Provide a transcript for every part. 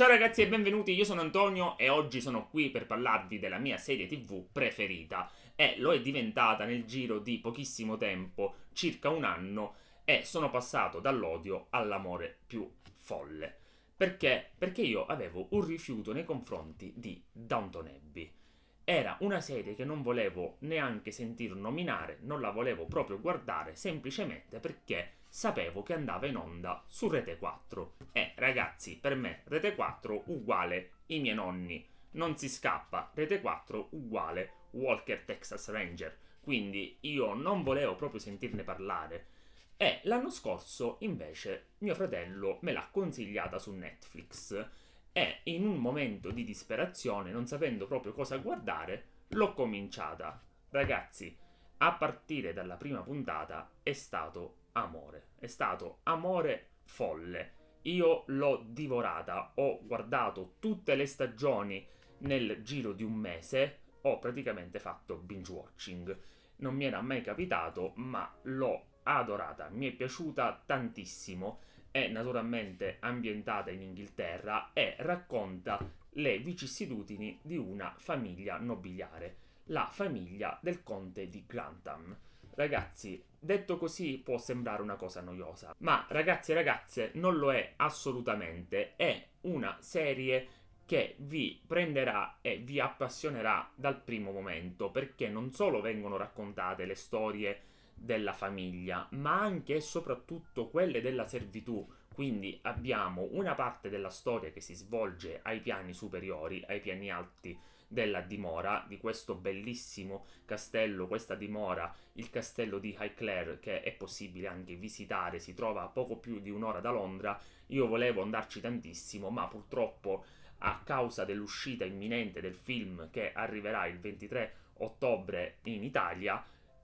Ciao ragazzi e benvenuti, io sono Antonio e oggi sono qui per parlarvi della mia serie tv preferita e lo è diventata nel giro di pochissimo tempo, circa un anno, e sono passato dall'odio all'amore più folle. Perché? Perché io avevo un rifiuto nei confronti di Downton Abbey. Era una serie che non volevo neanche sentir nominare, non la volevo proprio guardare, semplicemente perché sapevo che andava in onda su Rete 4. E eh, ragazzi, per me Rete 4 uguale i miei nonni. Non si scappa, Rete 4 uguale Walker Texas Ranger. Quindi io non volevo proprio sentirne parlare. E l'anno scorso invece mio fratello me l'ha consigliata su Netflix e in un momento di disperazione, non sapendo proprio cosa guardare, l'ho cominciata. Ragazzi, a partire dalla prima puntata è stato amore. È stato amore folle. Io l'ho divorata, ho guardato tutte le stagioni nel giro di un mese, ho praticamente fatto binge watching. Non mi era mai capitato, ma l'ho adorata, mi è piaciuta tantissimo. È naturalmente ambientata in Inghilterra e racconta le vicissitudini di una famiglia nobiliare, la famiglia del conte di Grantham. Ragazzi, detto così può sembrare una cosa noiosa, ma ragazzi e ragazze non lo è assolutamente, è una serie che vi prenderà e vi appassionerà dal primo momento, perché non solo vengono raccontate le storie della famiglia, ma anche e soprattutto quelle della servitù. Quindi abbiamo una parte della storia che si svolge ai piani superiori, ai piani alti della dimora, di questo bellissimo castello, questa dimora, il castello di Highclere, che è possibile anche visitare, si trova a poco più di un'ora da Londra. Io volevo andarci tantissimo, ma purtroppo a causa dell'uscita imminente del film che arriverà il 23 ottobre in Italia,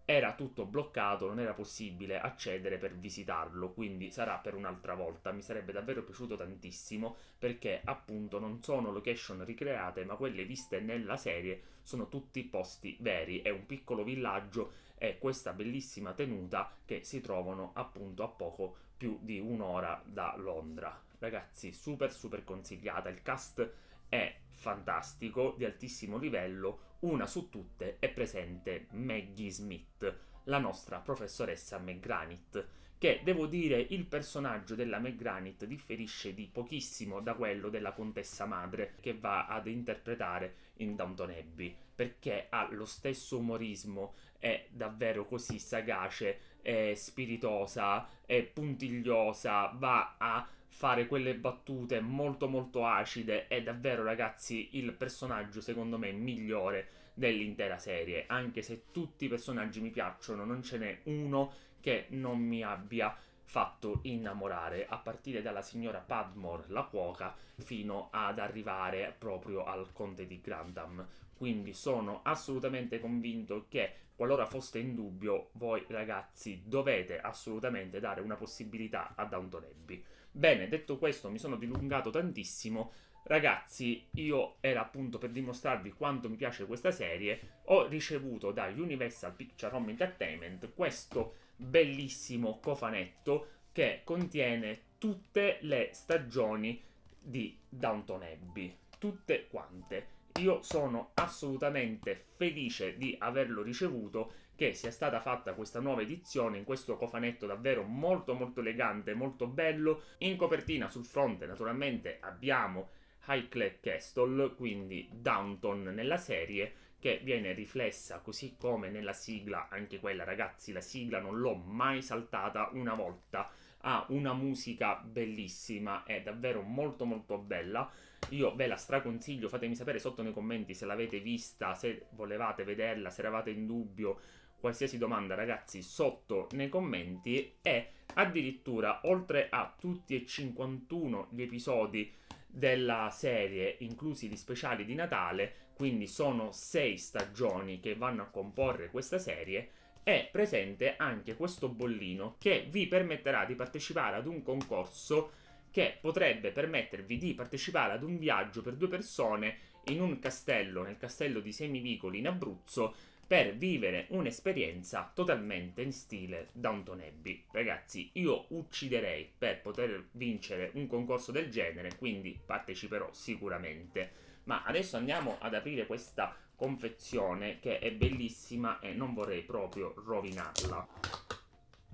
era tutto bloccato, non era possibile accedere per visitarlo, quindi sarà per un'altra volta. Mi sarebbe davvero piaciuto tantissimo perché appunto non sono location ricreate, ma quelle viste nella serie sono tutti posti veri, è un piccolo villaggio e questa bellissima tenuta che si trovano appunto a poco più di un'ora da Londra. Ragazzi, super super consigliata, il cast è fantastico, di altissimo livello, una su tutte è presente Maggie Smith, la nostra professoressa McGranit, che devo dire il personaggio della McGranit differisce di pochissimo da quello della contessa madre che va ad interpretare in Downton Abbey, perché ha lo stesso umorismo, è davvero così sagace, è spiritosa, è puntigliosa, va a fare quelle battute molto molto acide è davvero ragazzi il personaggio secondo me migliore dell'intera serie anche se tutti i personaggi mi piacciono non ce n'è uno che non mi abbia fatto innamorare a partire dalla signora Padmore la cuoca fino ad arrivare proprio al conte di Grandam quindi sono assolutamente convinto che qualora foste in dubbio, voi ragazzi dovete assolutamente dare una possibilità a Downton Abbey. Bene, detto questo, mi sono dilungato tantissimo. Ragazzi, io era appunto per dimostrarvi quanto mi piace questa serie, ho ricevuto da Universal Picture Home Entertainment questo bellissimo cofanetto che contiene tutte le stagioni di Downton Abbey, tutte quante io sono assolutamente felice di averlo ricevuto, che sia stata fatta questa nuova edizione in questo cofanetto davvero molto molto elegante, molto bello. In copertina sul fronte naturalmente abbiamo High Highclere Castle, quindi Downton nella serie, che viene riflessa così come nella sigla, anche quella ragazzi, la sigla non l'ho mai saltata una volta ha una musica bellissima, è davvero molto molto bella. Io ve la straconsiglio, fatemi sapere sotto nei commenti se l'avete vista, se volevate vederla, se eravate in dubbio, qualsiasi domanda ragazzi sotto nei commenti e addirittura oltre a tutti e 51 gli episodi della serie, inclusi gli speciali di Natale, quindi sono 6 stagioni che vanno a comporre questa serie è presente anche questo bollino che vi permetterà di partecipare ad un concorso che potrebbe permettervi di partecipare ad un viaggio per due persone in un castello, nel castello di Semivicoli in Abruzzo, per vivere un'esperienza totalmente in stile Downton Abbey. Ragazzi, io ucciderei per poter vincere un concorso del genere, quindi parteciperò sicuramente. Ma adesso andiamo ad aprire questa confezione che è bellissima e non vorrei proprio rovinarla.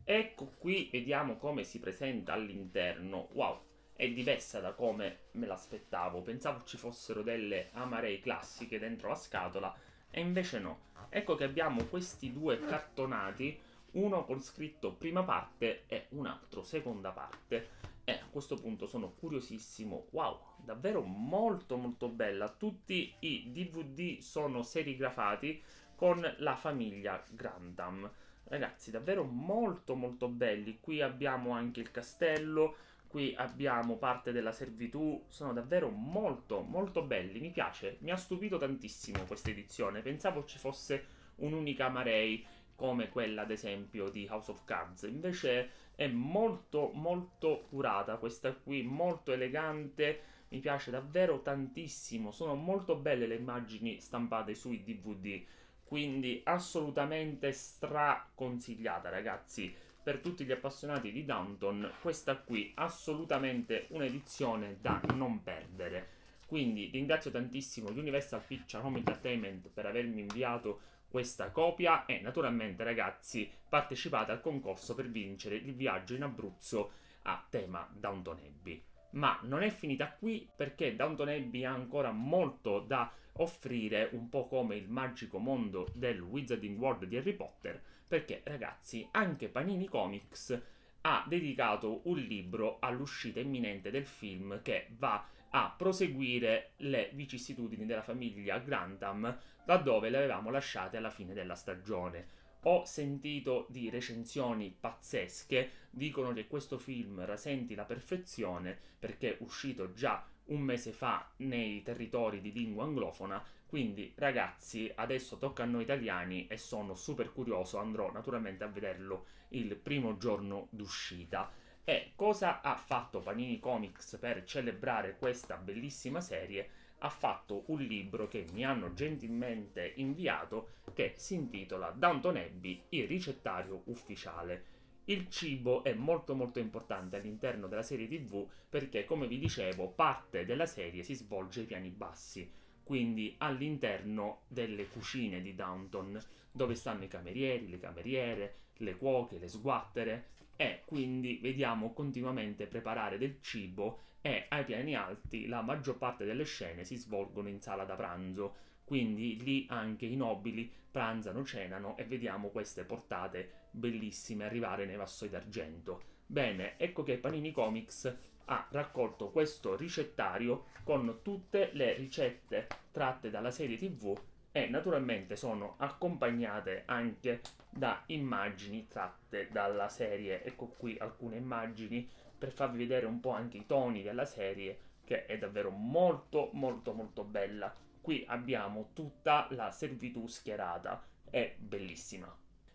Ecco qui, vediamo come si presenta all'interno. Wow, è diversa da come me l'aspettavo. Pensavo ci fossero delle amarei classiche dentro la scatola e invece no ecco che abbiamo questi due cartonati, uno con scritto prima parte e un altro seconda parte. E a questo punto sono curiosissimo, wow, davvero molto molto bella, tutti i DVD sono serigrafati con la famiglia Grandam. Ragazzi, davvero molto molto belli, qui abbiamo anche il castello, Qui abbiamo parte della servitù, sono davvero molto molto belli, mi piace, mi ha stupito tantissimo questa edizione, pensavo ci fosse un'unica Marei come quella ad esempio di House of Cards, invece è molto molto curata questa qui, molto elegante, mi piace davvero tantissimo, sono molto belle le immagini stampate sui DVD, quindi assolutamente straconsigliata ragazzi per tutti gli appassionati di Downton, questa qui assolutamente un'edizione da non perdere. Quindi ringrazio tantissimo Universal Picture Home Entertainment per avermi inviato questa copia e naturalmente ragazzi partecipate al concorso per vincere il viaggio in Abruzzo a tema Downton Abbey ma non è finita qui perché Downton Abbey ha ancora molto da offrire, un po' come il magico mondo del Wizarding World di Harry Potter, perché ragazzi, anche Panini Comics ha dedicato un libro all'uscita imminente del film che va a proseguire le vicissitudini della famiglia Grantham laddove le avevamo lasciate alla fine della stagione ho sentito di recensioni pazzesche, dicono che questo film rasenti la perfezione perché è uscito già un mese fa nei territori di lingua anglofona, quindi ragazzi adesso tocca a noi italiani e sono super curioso, andrò naturalmente a vederlo il primo giorno d'uscita. E cosa ha fatto Panini Comics per celebrare questa bellissima serie? ha fatto un libro che mi hanno gentilmente inviato che si intitola Downton Abbey, il ricettario ufficiale. Il cibo è molto molto importante all'interno della serie tv perché come vi dicevo parte della serie si svolge ai piani bassi, quindi all'interno delle cucine di Downton dove stanno i camerieri, le cameriere, le cuoche, le sguattere, e quindi vediamo continuamente preparare del cibo e ai piani alti la maggior parte delle scene si svolgono in sala da pranzo, quindi lì anche i nobili pranzano, cenano e vediamo queste portate bellissime arrivare nei vassoi d'argento. Bene, ecco che Panini Comics ha raccolto questo ricettario con tutte le ricette tratte dalla serie TV e naturalmente sono accompagnate anche da immagini tratte dalla serie. Ecco qui alcune immagini per farvi vedere un po' anche i toni della serie che è davvero molto molto molto bella. Qui abbiamo tutta la servitù schierata, è bellissima.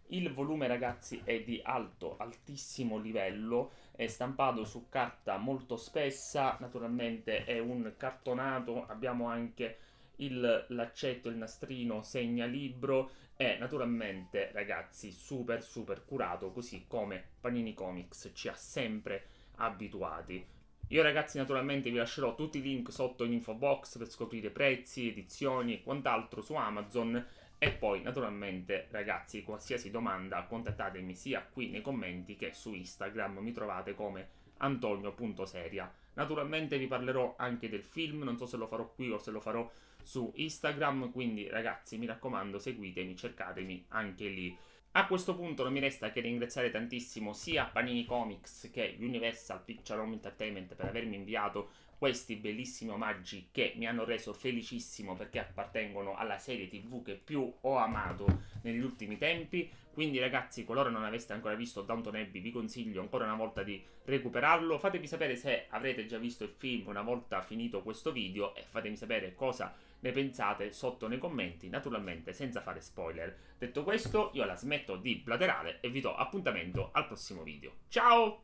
Il volume ragazzi è di alto, altissimo livello, è stampato su carta molto spessa, naturalmente è un cartonato, abbiamo anche il, l'accetto, il nastrino, segna libro e naturalmente, ragazzi, super super curato, così come Panini Comics ci ha sempre abituati. Io ragazzi naturalmente vi lascerò tutti i link sotto in info box per scoprire prezzi, edizioni e quant'altro su Amazon e poi naturalmente ragazzi qualsiasi domanda contattatemi sia qui nei commenti che su Instagram mi trovate come antonio.seria. Naturalmente vi parlerò anche del film, non so se lo farò qui o se lo farò su Instagram, quindi ragazzi mi raccomando seguitemi, cercatemi anche lì. A questo punto non mi resta che ringraziare tantissimo sia Panini Comics che Universal Picture Home Entertainment per avermi inviato questi bellissimi omaggi che mi hanno reso felicissimo perché appartengono alla serie tv che più ho amato negli ultimi tempi. Quindi ragazzi, qualora non aveste ancora visto Downton Abbey, vi consiglio ancora una volta di recuperarlo. Fatemi sapere se avrete già visto il film una volta finito questo video e fatemi sapere cosa ne pensate sotto nei commenti, naturalmente senza fare spoiler. Detto questo, io la smetto di blaterare e vi do appuntamento al prossimo video. Ciao!